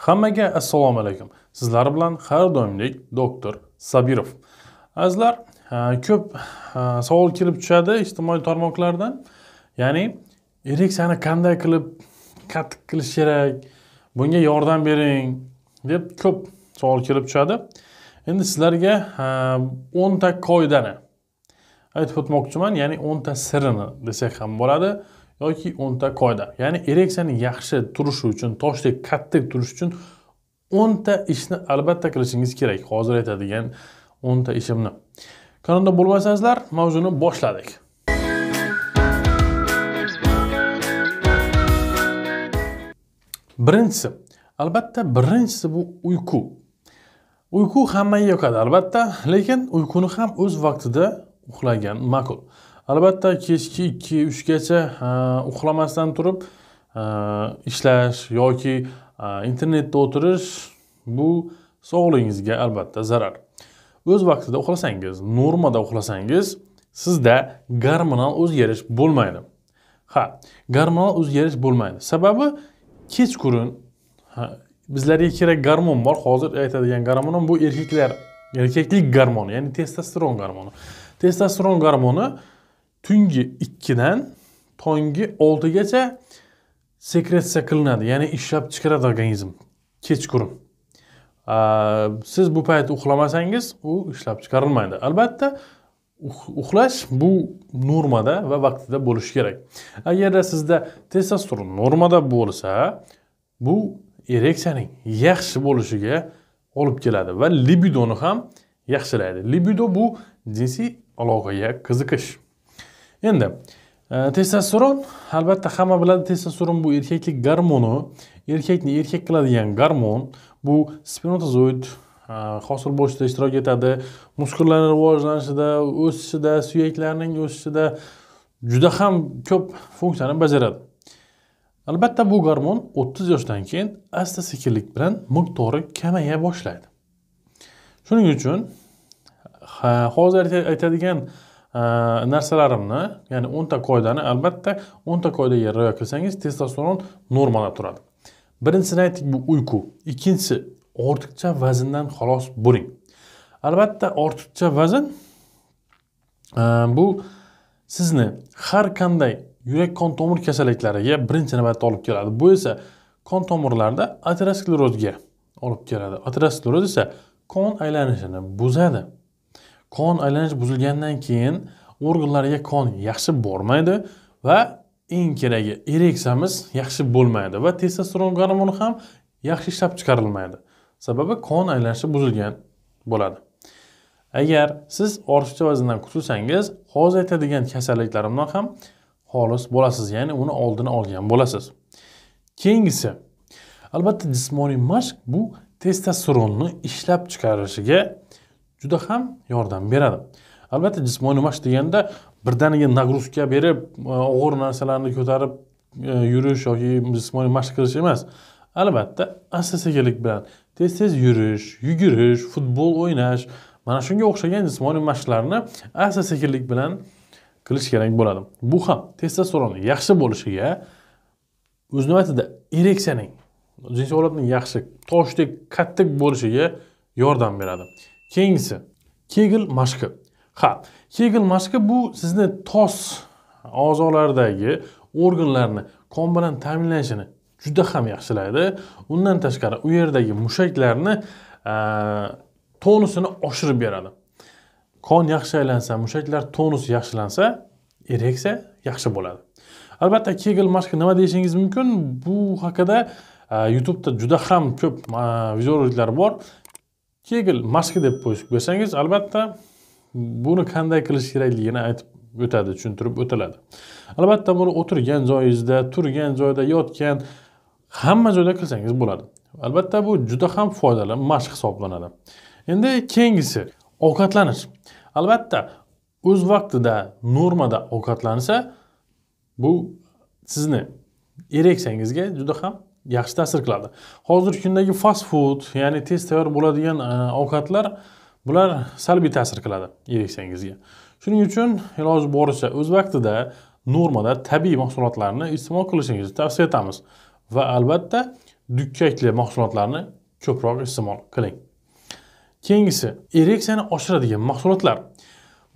Hammaga assalomu alaykum. Sizlar bilan har doimdek doktor Sabirov. Azizlar, ko'p savol kelib tushadi ijtimoiy tarmoqlardan. Ya'ni ereksiyani qanday qilib qattiq qilish kerak? Bunga yordam bering deb ko'p savol kelib tushadi. Endi sizlarga 10 ta qoidani aytib o'tmoqchiman, ya'ni 10 ta sirini desak ham bo'ladi. yoki o'nta qoida ya'ni ereksiyani yaxshi turishi uchun toshdek kattak turishi uchun o'nta ishni albatta qilishingiz kerak hozir aytadigan o'nta ishimni kanalda bo'lmasangizlar mavzuni boshladik birinchisi albatta birinchisi bu uyqu uyqu hammaga yoqadi albatta lekin uyquni ham o'z vaqtida uxlagan ma'qul albatta kechki ikki uchgacha uxlamasdan turib ishlash yoki internetda o'tirish bu sog'lig'ingizga albatta zarar o'z vaqtida uxlasangiz normada uxlasangiz sizda gormonal o'zgarish bo'lmaydi ha gormonal o'zgarish bo'lmaydi sababi kechqurun bizlarga kerak gormon bor hozir aytadigan gormon bu erkaklar erkaklik gormoni ya'ni testosteron gormoni testosteron gormoni tungi ikkidan tongi oltigacha sekretsiya qilinadi ya'ni ishlab chiqaradi organizm kechqurun siz bu payt uxlamasangiz u ishlab chiqarilmaydi albatta uxlash bu normada va vaqtida bo'lishi kerak agarda sizda testosteron normada bo'lsa bu ereksiyaning yaxshi bo'lishiga olib keladi va libidoni ham yaxshilaydi libido bu jinsiy aloqaga qiziqish endi e, testosteron albatta hamma biladi testosteron bu erkaklik gormoni erkakni erkak qiladigan gormon bu spermatozoid e, hosil bo'lishda ishtirok etadi muskullarni rivojlanishida o'sishida suyaklarning o'sishida juda ham ko'p funksiyani bajaradi albatta bu gormon o'ttiz yoshdan keyin asta sekinlik bilan miqdori kamaya boshlaydi shuning uchun hozir aytadigan narsalarimni ya'ni o'nta qoidani albatta o'nta qoidaga rioya qilsangiz testosteron normada turadi birinchisini aytdik bu uyqu ikkinchisi ortiqcha vazndan xalos bo'ling albatta ortiqcha vazn e, bu sizni har qanday yurak qon tomir kasalliklariga birinchi navbatda olib keladi bu esa qon tomirlarda aterosklerozga olib keladi ateroskleroz esa qon aylanishini buzadi qon aylanish buzilgandan keyin organlarga qon yaxshi bormaydi va eng keragi ereksiyamiz yaxshi bo'lmaydi va testosteron gormoni ham yaxshi ishlab chiqarilmaydi sababi qon aylanishi buzilgan bo'ladi agar siz ortiqcha vazndan qutulsangiz hozir aytadigan kasalliklarimdan ham xolis bo'lasiz ya'ni uni oldini olgan bo'lasiz keyingisi albatta jismoniy mashq bu testosteronni ishlab chiqarishiga juda ham yordam beradi albatta jismoniy mashq deganda birdaniga нагрузка berib e, og'ir narsalarni ko'tarib e, yurish yoki jismoniy mashq qilish emas albatta asta sekinlik bilan tez tez yurish yugurish futbol o'ynash mana shunga o'xshagan jismoniy mashqlarni asta sekinlik bilan qilish kerak bo'ladi bu ham testosteronni yaxshi bo'lishiga o'z navbatida ereksiyaning jinsiy holatni yaxshi toshdek qattiq bo'lishiga yordam beradi keyingisi kegil mashqi ha kegil mashqi bu sizni tos a'zolaridagi organlarni qon bilan ta'minlashini juda ham yaxshilaydi undan tashqari u yerdagi mushaklarni tonusini oshirib beradi qon yaxshi aylansa mushaklar tonusi yaxshilansa ereksiya yaxshi bo'ladi albatta kegil mashqi nima deyishingiz mumkin bu haqida youtubeda juda ham ko'p videoroliklar bor kegel mashq deb qo'yib bersangiz albatta buni qanday qilish kerakligini aytib o'tadi tushuntirib o'tiladi albatta buni o'tirgan joyingizda turgan joyda yotgan hamma joyda qilsangiz bo'ladi albatta bu juda ham foydali mashq hisoblanadi endi keyingisi ovqatlanish albatta o'z vaqtida normada ovqatlansa bu sizni ereksangizga juda ham yaxshi ta'sir qiladi hozirgi kundagi fast food ya'ni tez tayyor bo'ladigan e, ovqatlar bular salbiy ta'sir qiladi yeysangizga shuning uchun iloji boricha o'z vaqtida normada tabiiy mahsulotlarni iste'mol qilishingizni tavsiya etamiz va albatta dukkakli mahsulotlarni ko'proq iste'mol qiling keyingisi ereksiyani oshiradigan mahsulotlar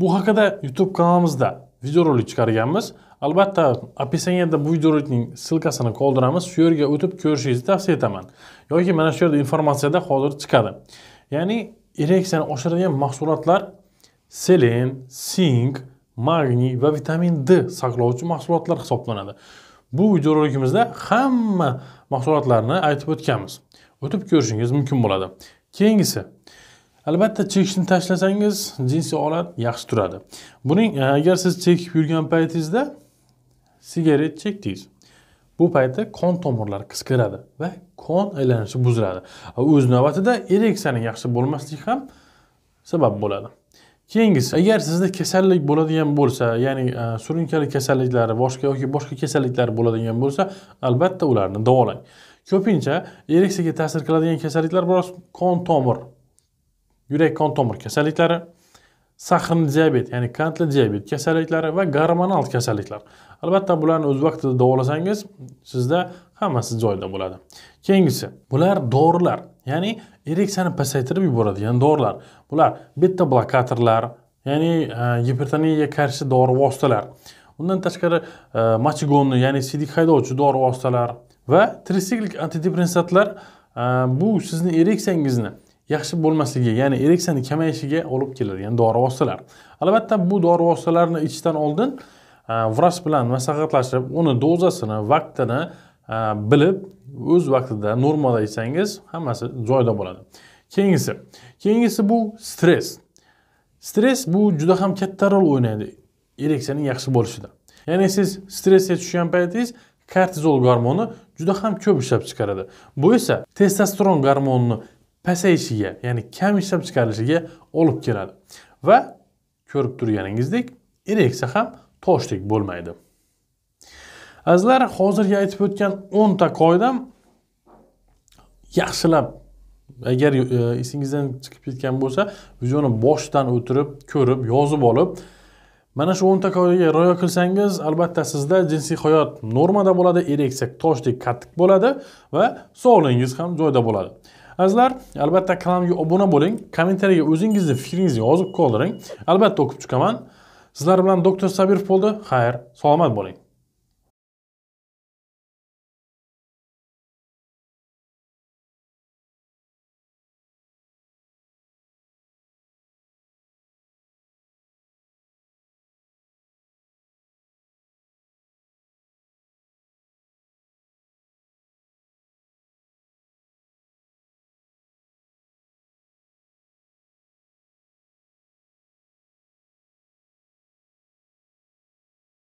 bu haqida youtube kanalimizda videorolik chiqarganmiz albatta описаниеda bu videorolikning ссылкасini qoldiramiz shu yerga o'tib ko'rishingizni tavsiya etaman yoki mana shu yerda informatsiyada hozir chiqadi ya'ni ereksiyani oshiradigan mahsulotlar selen sink magniy va vitamin d saqlovchi mahsulotlar hisoblanadi bu videorolikimizda hamma mahsulotlarni aytib o'tganmiz o'tib ko'rishingiz mumkin bo'ladi keyingisi albatta chekishni tashlasangiz jinsiy holat yaxshi turadi buning e, agar siz chekib yurgan paytingizda sigaret chekdingiz bu paytda qon tomirlari qisqaradi va qon aylanishi buziladi o'z navbatida ereksiyani yaxshi bo'lmasligi ham sabab bo'ladi keyingisi agar sizda kasallik bo'ladigan bo'lsa ya'ni e, surunkali kasalliklar boshqa yoki boshqa kasalliklar bo'ladigan bo'lsa albatta ularni davolang ko'pincha ereksiyaga ta'sir qiladigan kasalliklar biroz qon tomir yurak qon tomir kasalliklari saxrni diabet ya'ni kantli diabet kasalliklari va gormonal kasalliklar albatta bularni o'z vaqtida davolasangiz sizda hammasi joyida bo'ladi keyingisi bular dorilar ya'ni ereksiyani pasaytirib yuboradigan dorilar bular betta blokatorlar ya'ni e, gipertoniyaga qarshi dori vositalar undan tashqari e, machigonni ya'ni sidik haydovchi dori vositalar va trisiklik antidepressantlar e, bu sizni ereksiyangizni yaxshi bo'lmasligi ya'ni ereksiyani kamayishiga olib keladi ya'ni dori vositalar albatta bu dori vositalarini ichishdan oldin e, vrach bilan maslahatlashib uni dozasini vaqtini e, bilib o'z vaqtida normada ichsangiz hammasi joyida bo'ladi keyingisi keyingisi bu stress stress bu juda ham katta rol o'ynaydi ereksiyaning yaxshi bo'lishida ya'ni siz stressga tushgan paytingiz kortizol gormoni juda ham ko'p ishlab chiqaradi bu esa testosteron gormonini pasayishiga ya'ni kam ishlab chiqarilishiga olib keladi va ko'rib turganingizdek ereksiya ham toshdek bo'lmaydi azizlar hozirgi aytib o'tgan o'nta qoidam yaxshilab agar e, esingizdan chiqib ketgan bo'lsa videoni boshidan o'tirib ko'rib yozib olib mana shu o'nta qoidaga rioya qilsangiz albatta sizda jinsiy hayot normada bo'ladi ereksiya toshdek qattiq bo'ladi va sog'lig'ingiz ham joyida bo'ladi azizlar albatta kanalga obuna bo'ling kommentariyaga o'zingizning fikringizni yozib qoldiring albatta o'qib chiqaman sizlar bilan doktor sabirov bo'ldi xayr salomat bo'ling